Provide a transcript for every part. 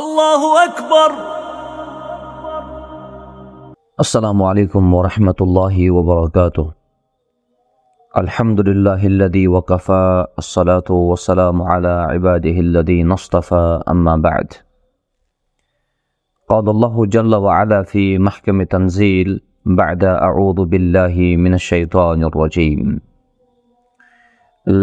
الله أكبر السلام عليكم ورحمة الله وبركاته الحمد لله الذي وكفى الصلاة والسلام على عباده الذين اصطفى أما بعد قال الله جل وعلا في محكم تنزيل بعد أعوذ بالله من الشيطان الرجيم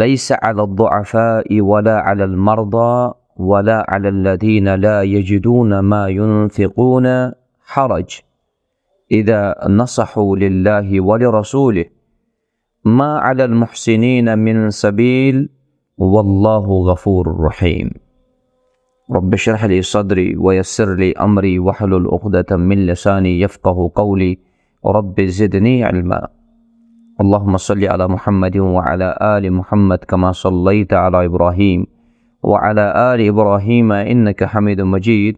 ليس على الضعفاء ولا على المرضى ولا على الذين لا يجدون ما ينفقون حرج إذا نصحوا لله ولرسوله ما على المحسنين من سبيل والله غفور رحيم رب اشرح لي صدري ويسر لي أمري واحلل عقدة من لساني يفقه قولي رب زدني علما اللهم صل على محمد وعلى آل محمد كما صليت على إبراهيم وعلى آل إبراهيم إنك حميد مجيد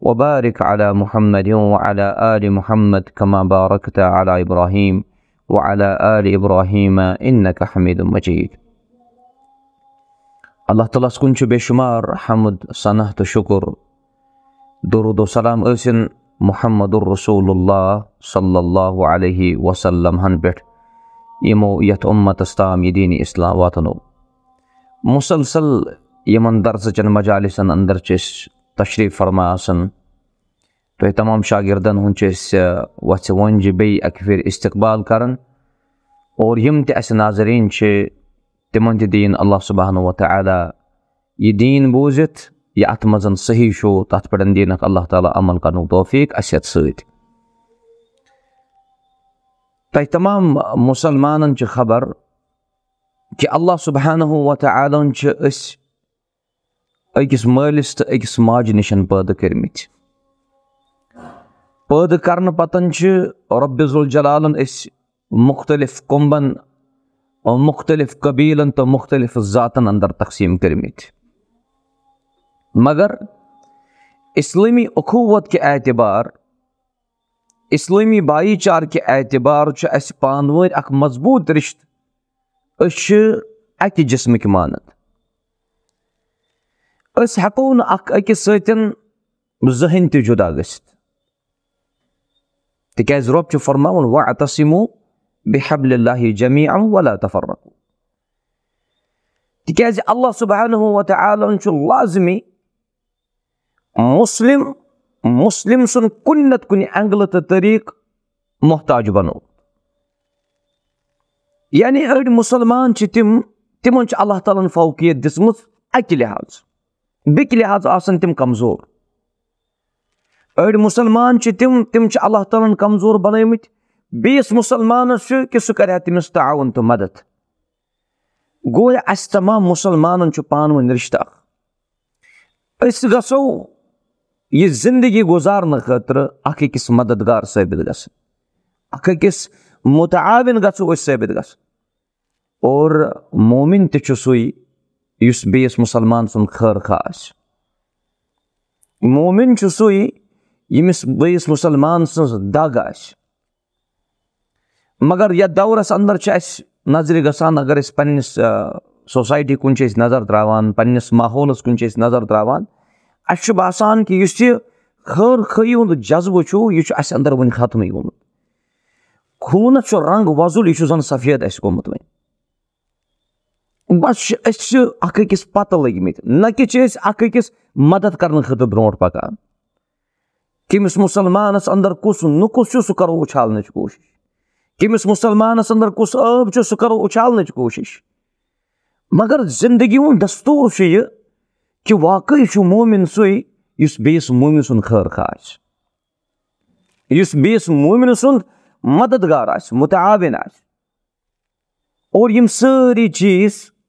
وبارك على محمد وعلى آل محمد كما باركت على إبراهيم وعلى آل إبراهيم إنك حميد مجيد الله تعالى سكون چو بشمار حمد صنعت شكر درود سلام ٲسِن محمد رسول الله صلى الله عليه وسلم هنبت يمو یِمو یَتھ اُمتَس تام اِسلام واتنو مُسلسل یمن درزچن مجالسن اندر تشریف فرما تو تمام شاگردن وچ وجہ بی پھر استقبال کرن اور یم کراظرین تمہ دین اللہ و تعالی یہ دین بوزت یہ ات مزا صحیح شو تک دینک اللہ تعالی عمل کرن توفیق اسیت اصیت سہ تمام مسلمانن مسلمان خبر کہ اللہ سبہانہ وتعن اس أکِس أکِس مٲلِس تہٕ ماجہِ نِش پٲدٕ کٔرمٕتۍ پٲدٕ ماج نش چھِ پتن ربض أسۍ مُختلِف کمبن مُختلِف قبیٖلَن تہٕ مُختلِف ذاتَن اندر تقسیٖم کٔرمٕتۍ مگر اِسلٲمی اخوٗوت کہِ اعتبار اِسلٲمی بایی بائ کہِ اعتبار چھُ اَسہِ پانہٕ ؤنۍ اَکھ مضبوٗط رِشتہٕ أسۍ چھِ اَکہِ جِسمٕکۍ مانَن أسي ہیکو أك أكي سويتن بزهن زٕہٕنۍ غست جُدا گٔژھِتھ تِکیازِ رۄب وَعتَصِمو بِحبلِ واعتصمو وَلا تفرقو تِکیازِ الله جميعا مُسلِم سُنٛد کُنہِ نَتہٕ کُنہِ اینٛگلہٕ تہٕ طٔریٖقہٕ محتاج بَنوٚو یعنی أڑۍ مُسلمان چھِ تِم تِمَن چھُ الله سبحانه وتعالى انشو لازمي مسلم مسلم سن كنت نتہ أنجلة الطريق محتاج بنو يعني أرد مسلمان تتم تم الله تعالى فوقية تعالی أكل هذا بک لحاظ مُسلمان چھِ تِم تِم چھِ اللہ تعالیٰ کمزور بیٚیِس تعالی ہمزور بنس مسلمانس کہ سہا تمس تعاون تو مدد گو اس تمام مسلمان پان ورن رشتہ اس زندگی گزارنے خاطر الک مددگار مُتعاوِن گژھو أسۍ ثٲبِت گژھٕنۍ اور مومِن تہِ چھُ سُے یُس بیٚیِس مُسلمان سُنٛد خٲر خاہ آسہِ مومِن چھُ سُے ییٚمِس بیٚیِس مُسلمان سٕنٛز دَگ آسہِ مگر یَتھ دورَس اَنٛدر چھِ اَسہِ نظرِ گژھان اگر أسۍ پنٛنِس سوسایٹی کُن چھِ أسۍ نظر ترٛاوان پنٛنِس ماحولَس کُن چھِ أسۍ نظر ترٛاوان اَسہِ چھُ باسان کہِ یُس یہِ خٲر خٲیی ہُنٛد جذبہٕ چھُ یہِ چھُ اَسہِ اَنٛدر وٕنہِ ختمٕے گوٚمُت خوٗنَس چھُ رنٛگ وۄزُل یہِ چھُ زَن سفید اَسہِ گوٚمُت وۄنۍ بس أسۍ چھِ اَکھ أکِس پَتہٕ لٔگمٕتۍ نہ کہِ چھِ أسۍ اَکھ أکِس مَدَد کَرنہٕ خٲطرٕ برونٛٹھ پَکان کٔمِس مُسلمانَس اَندَر کُس نُقُص چھُ سُہ کَرو اُچھالنٕچ کوٗشِش کٔمِس مُسلمانَس اَندَر کُس عٲب چھُ سُہ کَرو اُچھالنٕچ کوٗشِش مگر زِندگی ہُنٛد دستوٗر چھُ یہِ کہِ واقعٕے چھُ مومِن سُے یُس بیٚیِس مومِن سُنٛد خٲر خاہ آسہِ یُس بیٚیِس مومِن سُنٛد مددگار آسہِ مُتعاوِن آسہِ اور یِم سٲری چیٖز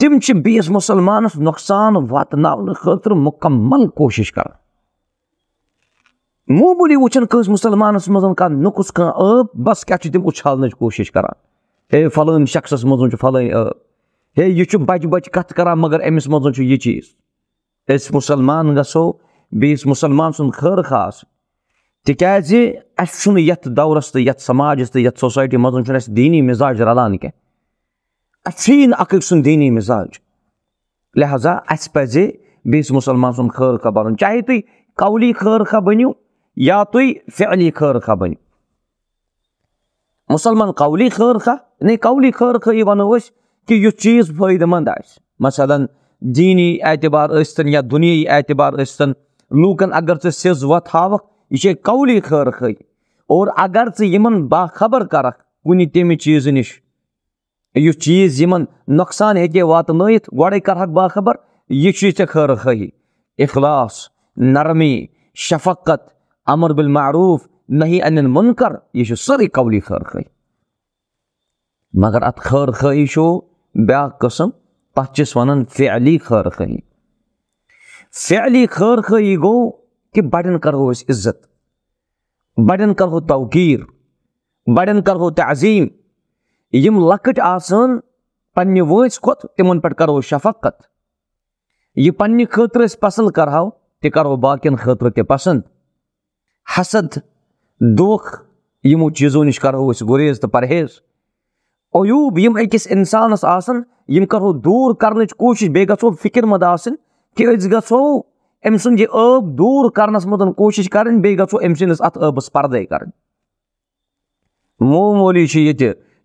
تم بیس مسلمان نقصان واتن خاطر مکمل کوشش کر معمولی وچن کس مسلمان مزہ نقس عب بس کیا کھچ اچھالن کو ہوں فلان شخصی مز یہ بچہ بچہ کت کر مگر امس مزے یہ چیز اس مسلمان گسو بیس مسلمان سن خیر خاص تک یھ دورس تو سماجس تو یس سوائٹی مس دینی مزاج رلان کن أکۍ سُنٛد سینی مزاج لہٰذا مُسلمان سُنٛد خٲر خاہ خر چاہے تُہۍ قولی خٲر خاہ بٔنِو یا تُہۍ تھی فیلی خرخہ بنو مسلمان قولی خر خی قولی خرخی چیٖز فٲیدٕ منٛد آسہِ مثلاً دیٖنی اعتبار ٲسۍتَن یا دُنیٲیی اعتبار ٲسۍتَن لوٗکَن اگر ژٕ سِز یز وت ہاق یہ قولی خٲہی اور اگر ژٕ یِمَن باخبر کَرَکھ کُنہِ تمہ چیٖزٕ نِش اس چیز نوقان ہا واتن گڈے کرہ باخبر یہ چی خی اخلاف نرمی شفقت امر بالمعروف نہی انکر یہ سوری قولی خرخ مگر خرخ خی بیا قسم تکس ونان فی علی خرخی فی علی خرخی گو کہ بڑی کرو عزت بڑی کرو توقیر بڑی کر عظیم یم لکٹ آسان پنہ ویس کھت تمن پر کرو شفقت یہ پنی خطر اس پسند کر ہو کرو باقین خطر تی پسند حسد دوخ یمو چیزوں نش کرو اس گریز تا پرہیز عیوب یم ایک اس آسان اس یم کرو دور کرنے چھ کوشش بے گسو فکر مد آسن کہ ایس گسو امسن جی اب دور کرنس اس مدن کوشش کرن بے گسو امسن اس ات اب پردے کرن مو مولی چھ یہ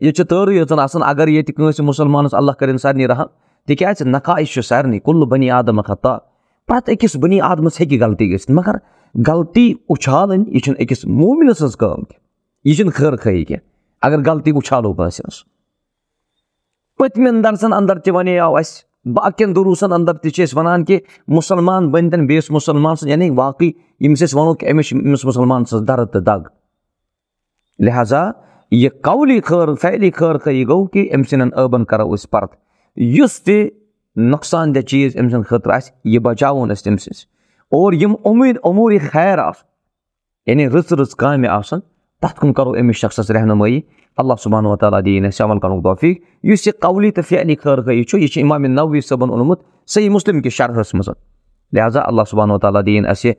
یہ تعریت آنس مسلمان اللہ کرن سر رحم تک نقائش سارنی کل بنی آدم خطا محتہ اکس بنی ہی غلطی گھت مگر غلطی اُچالی موم یہ خیر خی غلطی اچھالو بس پتمن درسن اندر اس باقین دروسن اندر ونان کہ مسلمان بنتن بیس مسلمان سن یعنی واقعی امس مسلمان سن درد تو دگ لہذا یہ قولی خر فیلی خرخی گو کہ ام سن عبن کرو پت اس نقصان دہ چیز امس خطرہ یہ بچاون تم سن اوور امور عمور خیر آپ یعنی رام تک کن کرو امس شخص رہنمائ اللہ صبح و تعالیٰ دینا عمل کرن توفیق اس قولی تو فیلی خرخ امام نوی صاً اونم صحیح مسلم کس شرحس مزاً لہٰذا اللہ صبح و تعالیٰ دینا اہل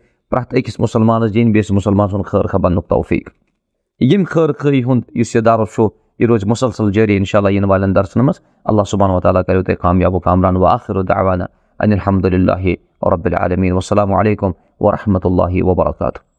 پکس مسلمان دین بیس مسلمان سن خرخہ خبر تو توفیق یم خیر ہند اس یہ روز مسلسل جاری شاء اللہ ان والن درسن اللہ صبح و تعالیٰ کرو تہ کامیاب و کامران و آخر ان الحمد للہ رب العالمین وسلام علیکم ورحمۃ اللہ وبرکاتہ